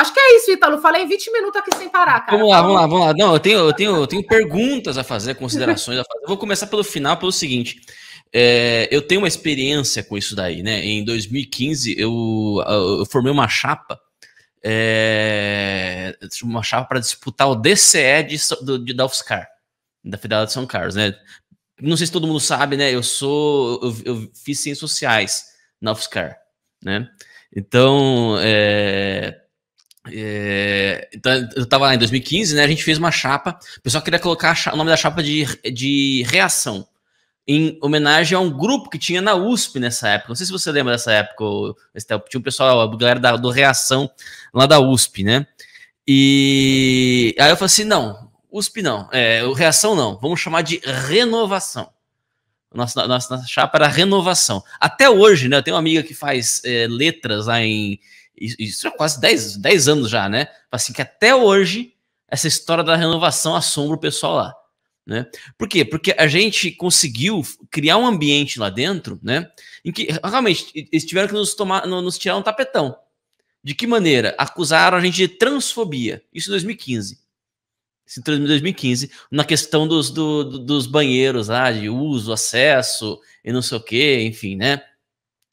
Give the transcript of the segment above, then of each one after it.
Acho que é isso, Ítalo. Falei 20 minutos aqui sem parar, cara. Vamos lá, vamos lá, vamos lá. Não, eu tenho, eu tenho, eu tenho perguntas a fazer, considerações a fazer. Eu vou começar pelo final, pelo seguinte. É, eu tenho uma experiência com isso daí, né? Em 2015, eu, eu formei uma chapa é, uma chapa para disputar o DCE de, do, de, da UFSCar, da Federal de São Carlos, né? Não sei se todo mundo sabe, né? Eu sou, eu, eu fiz ciências sociais na UFSCar, né? Então, é, é, então, eu estava lá em 2015, né? A gente fez uma chapa. O pessoal queria colocar o nome da chapa de, de reação, em homenagem a um grupo que tinha na USP nessa época. Não sei se você lembra dessa época, Estel. Tá, tinha um pessoal, a galera da, do Reação lá da USP, né? E aí eu falei assim: não, USP não, é, o Reação não, vamos chamar de renovação. Nossa, nossa, nossa chapa era renovação. Até hoje, né? Eu tenho uma amiga que faz é, letras lá em isso já quase 10, 10 anos já, né? Assim, que até hoje essa história da renovação assombra o pessoal lá. Né? Por quê? Porque a gente conseguiu criar um ambiente lá dentro, né? Em que realmente eles tiveram que nos, tomar, nos tirar um tapetão. De que maneira? Acusaram a gente de transfobia. Isso em 2015. Isso em 2015, na questão dos, do, dos banheiros lá, de uso, acesso e não sei o quê, enfim, né?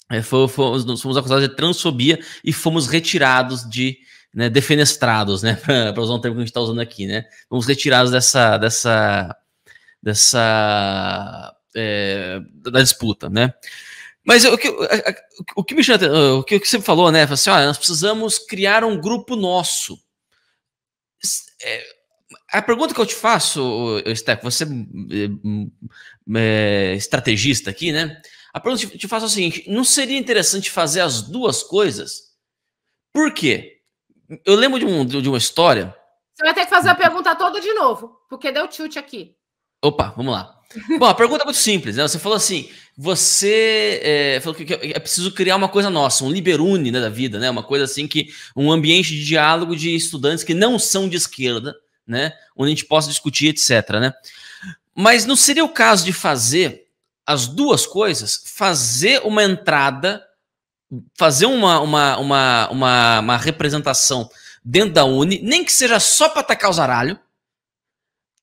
é, fomos, fomos acusados de transfobia e fomos retirados de né, defenestrados, né, para usar um termo que a gente está usando aqui, né, fomos retirados dessa dessa dessa é, da disputa, né. Mas o que, o que, me o que você falou, né? Assim, olha, nós precisamos criar um grupo nosso. É, a pergunta que eu te faço, Steph, você hum, hum, hum, é, estrategista aqui, né? A pergunta que te faço é seguinte: não seria interessante fazer as duas coisas? Por quê? Eu lembro de, um, de uma história. Você vai ter que fazer a pergunta toda de novo, porque deu tilt aqui. Opa, vamos lá. Bom, a pergunta é muito simples, né? Você falou assim: você é, falou que é preciso criar uma coisa nossa, um liberune né, da vida, né? Uma coisa assim que um ambiente de diálogo de estudantes que não são de esquerda, né? Onde a gente possa discutir, etc. Né? Mas não seria o caso de fazer as duas coisas, fazer uma entrada, fazer uma, uma, uma, uma, uma representação dentro da Uni, nem que seja só para atacar os aralhos,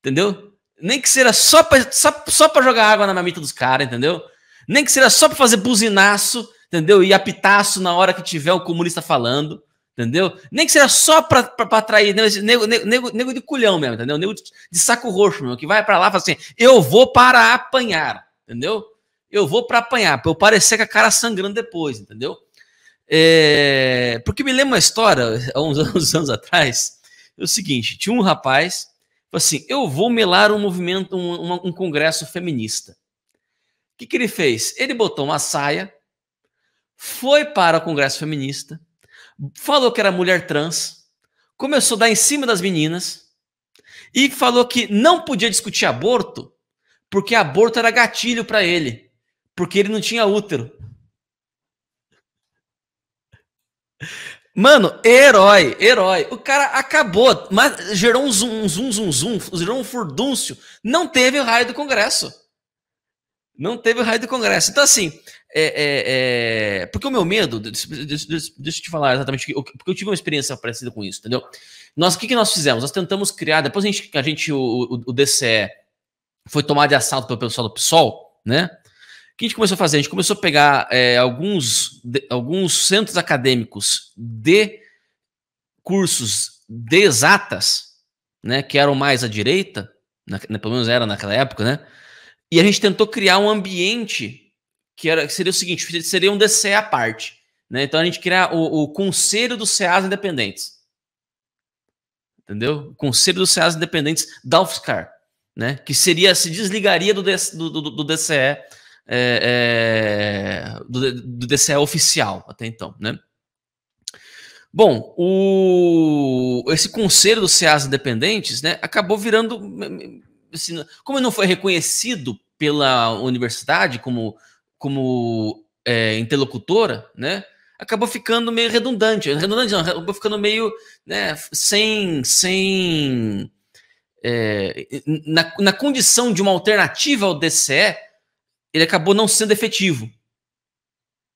entendeu? Nem que seja só para só, só para jogar água na mamita dos caras, entendeu? Nem que seja só para fazer buzinaço, entendeu? E apitaço na hora que tiver o comunista falando, entendeu? Nem que seja só para atrair nego, nego, nego, nego de culhão mesmo, entendeu? Nego de, de saco roxo mesmo, que vai para lá e fala assim, eu vou para apanhar entendeu? Eu vou para apanhar, para eu parecer com a cara sangrando depois, entendeu? É, porque me lembra uma história, há uns, anos atrás, é o seguinte, tinha um rapaz, assim, eu vou melar um movimento, um, um congresso feminista. O que, que ele fez? Ele botou uma saia, foi para o congresso feminista, falou que era mulher trans, começou a dar em cima das meninas e falou que não podia discutir aborto porque aborto era gatilho para ele, porque ele não tinha útero. Mano, herói, herói. O cara acabou, mas gerou um zum, zum, zum, zum, gerou um furdúncio. Não teve o raio do Congresso. Não teve o raio do Congresso. Então, assim, é, é, é... porque o meu medo, deixa, deixa, eu te falar exatamente, porque eu tive uma experiência parecida com isso, entendeu? Nós, o que, que nós fizemos? Nós tentamos criar, depois a gente, a gente o, o, o DCE foi tomado de assalto pelo pessoal do PSOL, né? O que a gente começou a fazer? A gente começou a pegar é, alguns, de, alguns centros acadêmicos de cursos de exatas, né, que eram mais à direita, na, né, pelo menos era naquela época, né? E a gente tentou criar um ambiente que, era, que seria o seguinte: seria um DCE à parte. Né? Então a gente criar o, o Conselho dos CEAs Independentes. Entendeu? O Conselho dos CEAs Independentes da UFSCar né? Que seria se desligaria do, do, do, do DCE é, é, do, do, DCE oficial até então, né? Bom, o, esse conselho dos CEAs independentes, né, acabou virando assim, como não foi reconhecido pela universidade como como é, interlocutora, né? Acabou ficando meio redundante, redundante não, acabou ficando meio, né, sem sem é, na, na condição de uma alternativa ao DCE, ele acabou não sendo efetivo.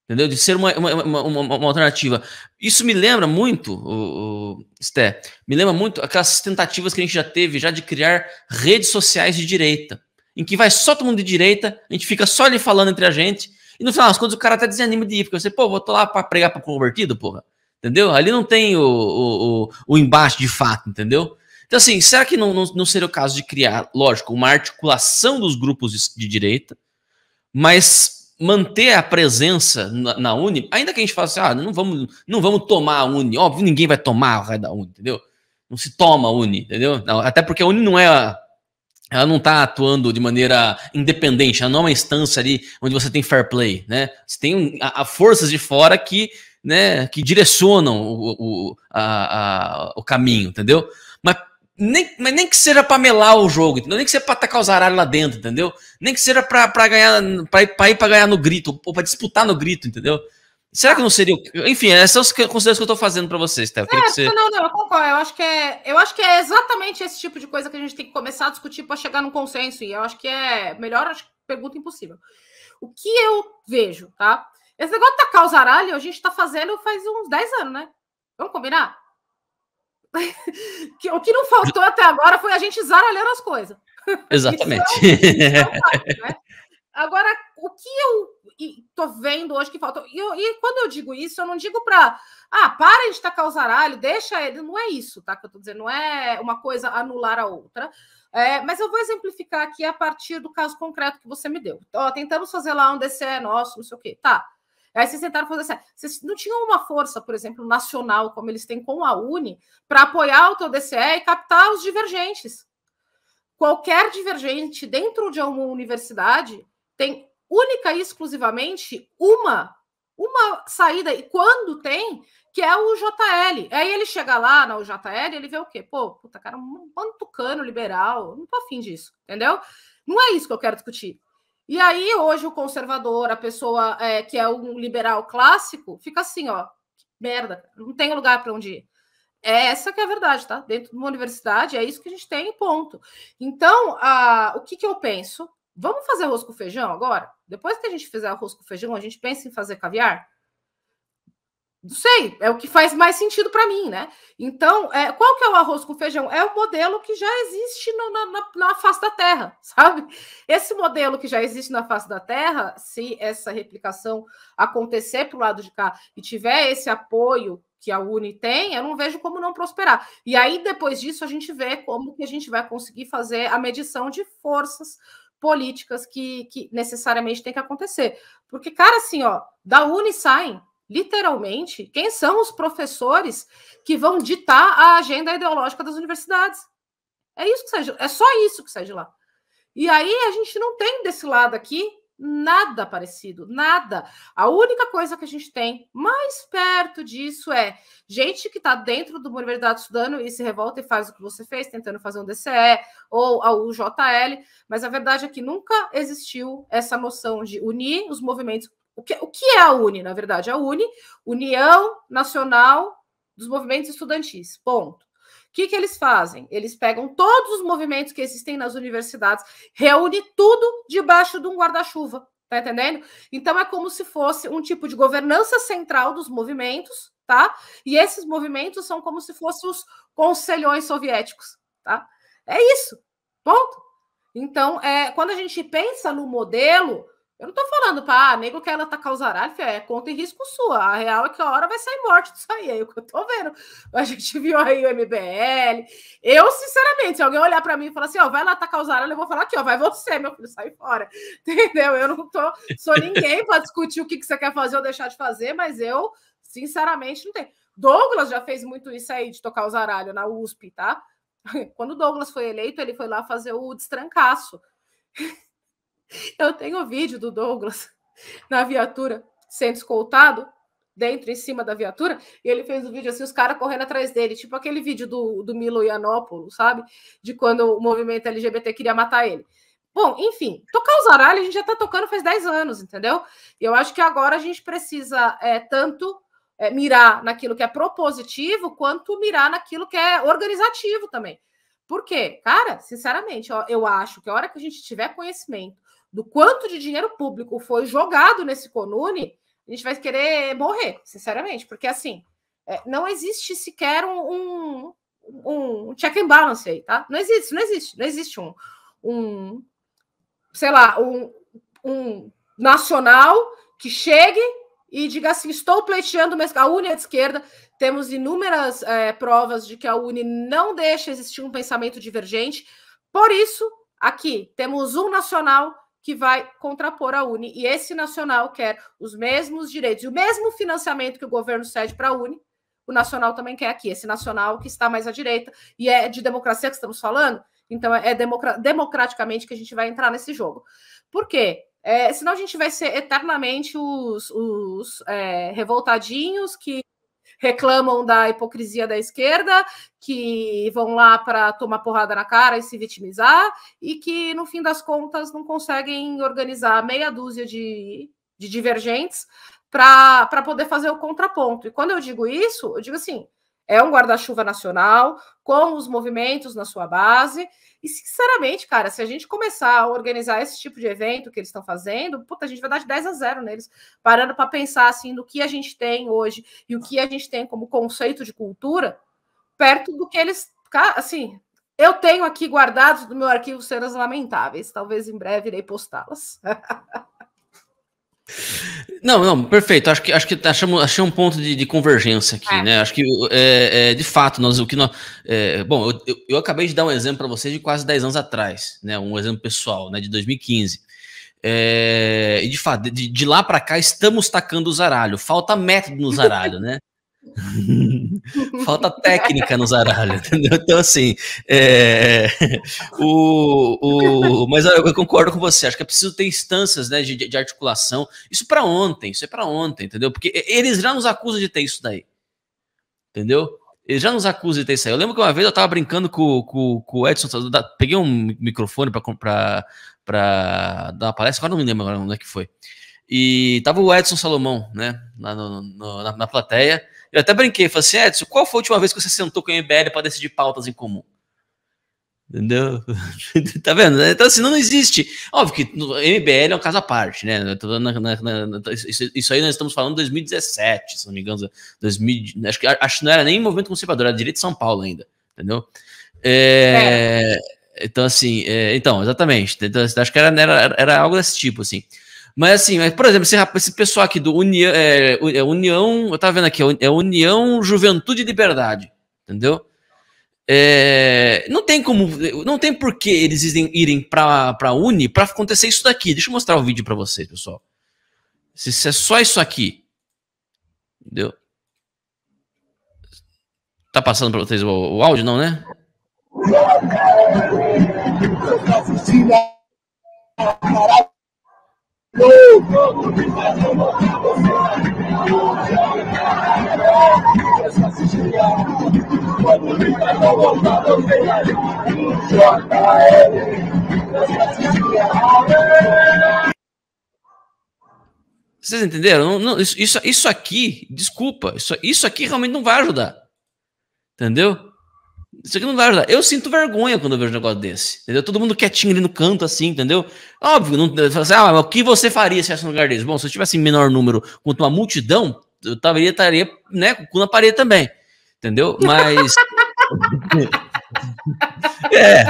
Entendeu? De ser uma, uma, uma, uma alternativa. Isso me lembra muito, o, o, Sté, me lembra muito aquelas tentativas que a gente já teve já de criar redes sociais de direita, em que vai só todo mundo de direita, a gente fica só ali falando entre a gente, e no final das contas o cara até desanima de ir, porque você, pô, vou tô lá pra pregar pro convertido, porra. Entendeu? Ali não tem o, o, o, o embate de fato, entendeu? Então, assim, será que não, não, não seria o caso de criar, lógico, uma articulação dos grupos de, de direita, mas manter a presença na, na, Uni, ainda que a gente fale assim, ah, não vamos, não vamos tomar a Uni, óbvio, ninguém vai tomar a raio da Uni, entendeu? Não se toma a Uni, entendeu? Não, até porque a Uni não é a, ela não está atuando de maneira independente, ela não é uma instância ali onde você tem fair play, né? Você tem a, a forças de fora que, né, que direcionam o, o, a, a, o caminho, entendeu? Mas nem, mas nem que seja para melar o jogo, entendeu? nem que seja para atacar os aralhos lá dentro, entendeu? Nem que seja para ganhar, para ir para ganhar no grito, ou para disputar no grito, entendeu? Será que não seria? Enfim, essas são as considerações que eu estou fazendo para vocês, tá? É, você... Não, não, eu concordo. Eu acho que é, eu acho que é exatamente esse tipo de coisa que a gente tem que começar a discutir para chegar num consenso. E eu acho que é melhor acho, pergunta impossível. O que eu vejo, tá? Esse negócio de da os aralhos, a gente está fazendo faz uns 10 anos, né? Vamos combinar? que, o que não faltou até agora foi a gente zaralhando as coisas. Exatamente. é é um fato, né? Agora, o que eu tô vendo hoje que falta. E, e quando eu digo isso, eu não digo para. Ah, para de tacar o zaralho, deixa ele. Não é isso, tá? Que eu tô dizendo, não é uma coisa anular a outra. É, mas eu vou exemplificar aqui a partir do caso concreto que você me deu. Ó, tentamos fazer lá um DCE nosso, não sei o quê. Tá. Aí vocês tentaram fazer assim, vocês não tinham uma força, por exemplo, nacional, como eles têm com a Uni, para apoiar o teu DCE e captar os divergentes. Qualquer divergente dentro de uma universidade tem única e exclusivamente uma uma saída, e quando tem, que é o JL. Aí ele chega lá na UJL, ele vê o quê? Pô, puta, cara, um bantucano liberal, não tô afim disso, entendeu? Não é isso que eu quero discutir. E aí, hoje, o conservador, a pessoa é, que é um liberal clássico, fica assim, ó, merda, não tem lugar para onde ir. É essa que é a verdade, tá? Dentro de uma universidade, é isso que a gente tem, ponto. Então, a, o que, que eu penso? Vamos fazer arroz com feijão agora? Depois que a gente fizer arroz com feijão, a gente pensa em fazer caviar? Não sei, é o que faz mais sentido para mim, né? Então, é, qual que é o arroz com feijão? É o modelo que já existe no, na, na, na, face da Terra, sabe? Esse modelo que já existe na face da Terra, se essa replicação acontecer para o lado de cá e tiver esse apoio que a Uni tem, eu não vejo como não prosperar. E aí, depois disso, a gente vê como que a gente vai conseguir fazer a medição de forças políticas que, que necessariamente tem que acontecer. Porque, cara, assim, ó, da Uni saem literalmente, quem são os professores que vão ditar a agenda ideológica das universidades. É isso que sai de, é só isso que sai de lá. E aí a gente não tem desse lado aqui nada parecido, nada. A única coisa que a gente tem mais perto disso é gente que está dentro do uma universidade estudando e se revolta e faz o que você fez, tentando fazer um DCE ou a UJL, mas a verdade é que nunca existiu essa noção de unir os movimentos o que, o que é a UNE, na verdade? A UNE, União Nacional dos Movimentos Estudantis, ponto. O que, que eles fazem? Eles pegam todos os movimentos que existem nas universidades, reúne tudo debaixo de um guarda-chuva, tá entendendo? Então é como se fosse um tipo de governança central dos movimentos, tá? E esses movimentos são como se fossem os conselhões soviéticos, tá? É isso, ponto. Então, é, quando a gente pensa no modelo, eu não tô falando para tá, ah, nego que ela atacar os zaralho, é conta e risco sua. A real é que a hora vai sair morte disso aí, é o que eu tô vendo. A gente viu aí o MBL. Eu, sinceramente, se alguém olhar para mim e falar assim, ó, vai lá atacar os eu vou falar aqui, ó, vai você, meu filho, sai fora. Entendeu? Eu não tô, sou ninguém para discutir o que, que você quer fazer ou deixar de fazer, mas eu, sinceramente, não tenho. Douglas já fez muito isso aí, de tocar os zaralho na USP, tá? Quando o Douglas foi eleito, ele foi lá fazer o destrancaço. Eu tenho o vídeo do Douglas na viatura sendo escoltado, dentro, em cima da viatura, e ele fez o um vídeo assim, os caras correndo atrás dele, tipo aquele vídeo do, do Milo Yiannopoulos, sabe? De quando o movimento LGBT queria matar ele. Bom, enfim, tocar os aralhos a gente já tá tocando faz 10 anos, entendeu? E eu acho que agora a gente precisa é, tanto é, mirar naquilo que é propositivo, quanto mirar naquilo que é organizativo também. Por quê? Cara, sinceramente, ó, eu acho que a hora que a gente tiver conhecimento do quanto de dinheiro público foi jogado nesse Conune, a gente vai querer morrer, sinceramente, porque assim, é, não existe sequer um, um, um check and balance aí, tá? Não existe, não existe, não existe um, um sei lá, um, um nacional que chegue e diga assim: estou pleiteando a Uni é de esquerda. Temos inúmeras é, provas de que a Uni não deixa existir um pensamento divergente. Por isso, aqui temos um nacional que vai contrapor a Uni. E esse nacional quer os mesmos direitos e o mesmo financiamento que o governo cede para a Uni, o nacional também quer aqui. Esse nacional que está mais à direita, e é de democracia que estamos falando, então é democraticamente que a gente vai entrar nesse jogo. Por quê? É, senão a gente vai ser eternamente os, os é, revoltadinhos que reclamam da hipocrisia da esquerda, que vão lá para tomar porrada na cara e se vitimizar, e que, no fim das contas, não conseguem organizar meia dúzia de, de divergentes para poder fazer o contraponto. E quando eu digo isso, eu digo assim é um guarda-chuva nacional, com os movimentos na sua base. E, sinceramente, cara, se a gente começar a organizar esse tipo de evento que eles estão fazendo, puta, a gente vai dar de 10 a 0 neles. Parando para pensar, assim, do que a gente tem hoje e o que a gente tem como conceito de cultura, perto do que eles. Assim, eu tenho aqui guardados do meu arquivo cenas lamentáveis. Talvez em breve irei postá-las. Não, não, perfeito. Acho que acho que achamos, achei um ponto de, de convergência aqui, é. né? Acho que é, é, de fato nós o que nós, é, bom, eu, eu, eu, acabei de dar um exemplo para vocês de quase 10 anos atrás, né? Um exemplo pessoal, né? De 2015. É, e de fato, de, de lá para cá estamos tacando o zaralho. Falta método no zaralho, né? Falta técnica no zaralho, entendeu? Então, assim, é, é o, o, mas eu, concordo com você, acho que é preciso ter instâncias né, de, de articulação. Isso para ontem, isso é para ontem, entendeu? Porque eles já nos acusam de ter isso daí, entendeu? Eles já nos acusam de ter isso aí. Eu lembro que uma vez eu tava brincando com, com, com o Edson, peguei um microfone para dar uma palestra, agora não me lembro agora onde é que foi. E tava o Edson Salomão, né, no, na, na plateia. Eu até brinquei, falei assim, Edson, qual foi a última vez que você sentou com o MBL para decidir pautas em comum? Entendeu? tá vendo? Então, assim, não existe. Óbvio que MBL é um caso à parte, né? isso, isso, aí nós estamos falando de 2017, se não me engano. 2000, acho, que, acho que não era nem movimento conservador, era direito de São Paulo ainda, entendeu? É, é. Então, assim, é, então, exatamente. Então, acho que era, era, era algo desse tipo, assim. Mas assim, mas, por exemplo, esse, esse pessoal aqui do União, é, é União, eu tava vendo aqui, é, é União Juventude e Liberdade, entendeu? É, não tem como, não tem por que eles irem, irem para Uni para acontecer isso daqui. Deixa eu mostrar o vídeo para vocês, pessoal. Se, se, é só isso aqui, entendeu? Tá passando para vocês o, o, áudio, não, né? faz não você Vocês entenderam? Não, não, isso, isso aqui, desculpa, isso, isso aqui realmente não vai ajudar. Entendeu? Isso aqui não vai ajudar. Eu sinto vergonha quando eu vejo um negócio desse. Entendeu? Todo mundo quietinho ali no canto, assim, entendeu? Óbvio, não, assim, ah, mas o que você faria se estivesse no lugar desse? Bom, se eu tivesse em menor número contra uma multidão, eu estaria, taria né, com o cu na parede também. Entendeu? Mas. é.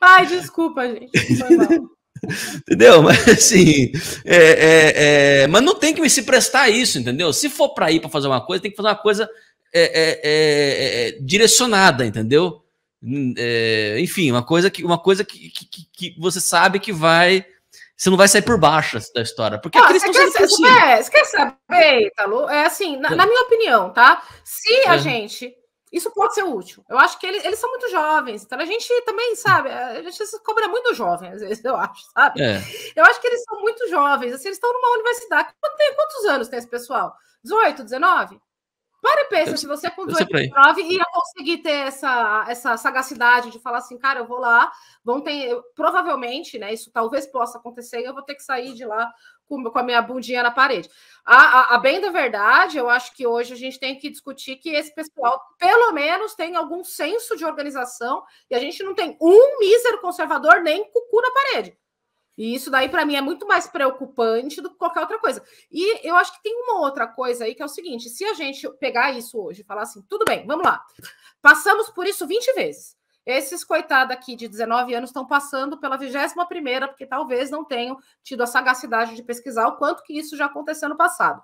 Ai, desculpa, gente. Foi mal entendeu? Mas assim, é, é, é, mas não tem que se prestar a isso, entendeu? Se for para ir para fazer uma coisa, tem que fazer uma coisa é, é, é, direcionada, entendeu? Hum, enfim, uma coisa que uma coisa que, que, que, você sabe que vai você não vai sair por baixo da história, porque ah, você, quer, você, quer, saber, Italo? É assim, na, na minha opinião, tá? Se a gente isso pode ser útil. Eu acho que eles, eles são muito jovens. Então a gente também, sabe, a gente se cobra muito jovem, às vezes, eu acho, sabe? É. Eu acho que eles são muito jovens. Assim, eles estão numa universidade. Quantos, quantos anos tem esse pessoal? 18, 19? Para e pensa, eu, se você é com 2019 ia conseguir ter essa, essa sagacidade de falar assim, cara, eu vou lá, vão ter. provavelmente, né? Isso talvez possa acontecer, eu vou ter que sair de lá com, com a minha bundinha na parede. A, a, a, bem da verdade, eu acho que hoje a gente tem que discutir que esse pessoal, pelo menos, tem algum senso de organização, e a gente não tem um mísero conservador nem cucu na parede. E isso daí, para mim, é muito mais preocupante do que qualquer outra coisa. E eu acho que tem uma outra coisa aí que é o seguinte: se a gente pegar isso hoje e falar assim, tudo bem, vamos lá. Passamos por isso 20 vezes. Esses coitados aqui de 19 anos estão passando pela 21 primeira, porque talvez não tenham tido a sagacidade de pesquisar o quanto que isso já aconteceu no passado.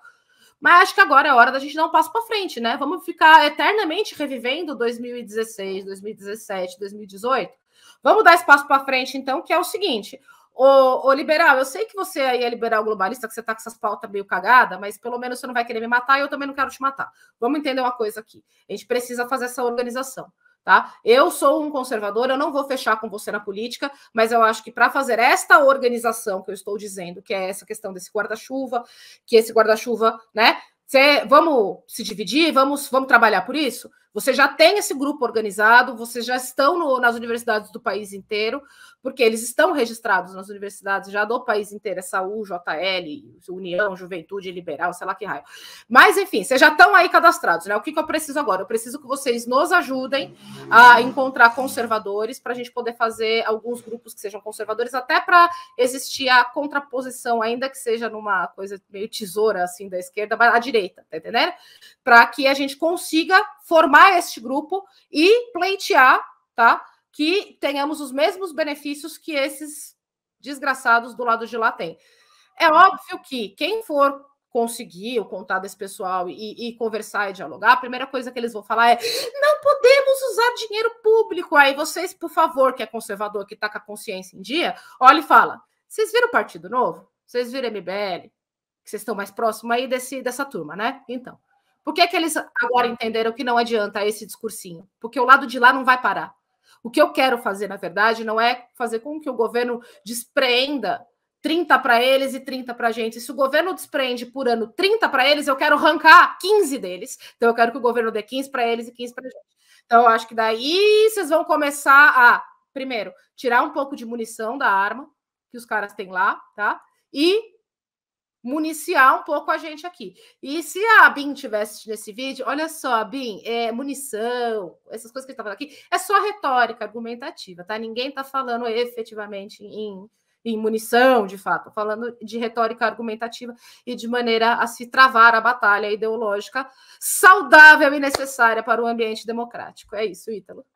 Mas acho que agora é hora da gente dar um passo para frente, né? Vamos ficar eternamente revivendo 2016, 2017, 2018. Vamos dar espaço para frente, então, que é o seguinte: Ô, ô, liberal, eu sei que você aí é liberal globalista, que você tá com essas pautas meio cagada, mas pelo menos você não vai querer me matar e eu também não quero te matar. Vamos entender uma coisa aqui. A gente precisa fazer essa organização. Tá? Eu sou um conservador, eu não vou fechar com você na política, mas eu acho que para fazer esta organização que eu estou dizendo, que é essa questão desse guarda-chuva, que esse guarda-chuva, né? Cê, vamos se dividir, vamos, vamos trabalhar por isso. Você já tem esse grupo organizado, vocês já estão no, nas universidades do país inteiro, porque eles estão registrados nas universidades já do país inteiro, essa UJL, União, Juventude Liberal, sei lá que raio. Mas, enfim, vocês já estão aí cadastrados, né? O que, que eu preciso agora? Eu preciso que vocês nos ajudem a encontrar conservadores para a gente poder fazer alguns grupos que sejam conservadores, até para existir a contraposição, ainda que seja numa coisa meio tesoura assim da esquerda, à direita, tá entendendo? Para que a gente consiga formar este grupo e pleitear, tá? Que tenhamos os mesmos benefícios que esses desgraçados do lado de lá têm. É óbvio que quem for conseguir o contato desse pessoal e, e, conversar e dialogar, a primeira coisa que eles vão falar é: não podemos usar dinheiro público. Aí vocês, por favor, que é conservador, que está com a consciência em dia, olha e fala: vocês viram o Partido Novo? Vocês viram MBL? Que vocês estão mais próximos aí desse, dessa turma, né? Então, por que, que eles agora entenderam que não adianta esse discursinho? Porque o lado de lá não vai parar. O que eu quero fazer, na verdade, não é fazer com que o governo despreenda 30 para eles e 30 para a gente. Se o governo desprende por ano 30 para eles, eu quero arrancar 15 deles. Então, eu quero que o governo dê 15 para eles e 15 para a gente. Então, eu acho que daí vocês vão começar a, primeiro, tirar um pouco de munição da arma que os caras têm lá, tá? E municiar um pouco a gente aqui. E se a Bin tivesse nesse vídeo, olha só, Bin, é, munição, essas coisas que ele está falando aqui, é só retórica argumentativa, tá? Ninguém está falando efetivamente em, em munição, de fato, falando de retórica argumentativa e de maneira a se travar a batalha ideológica saudável e necessária para o ambiente democrático. É isso, Ítalo.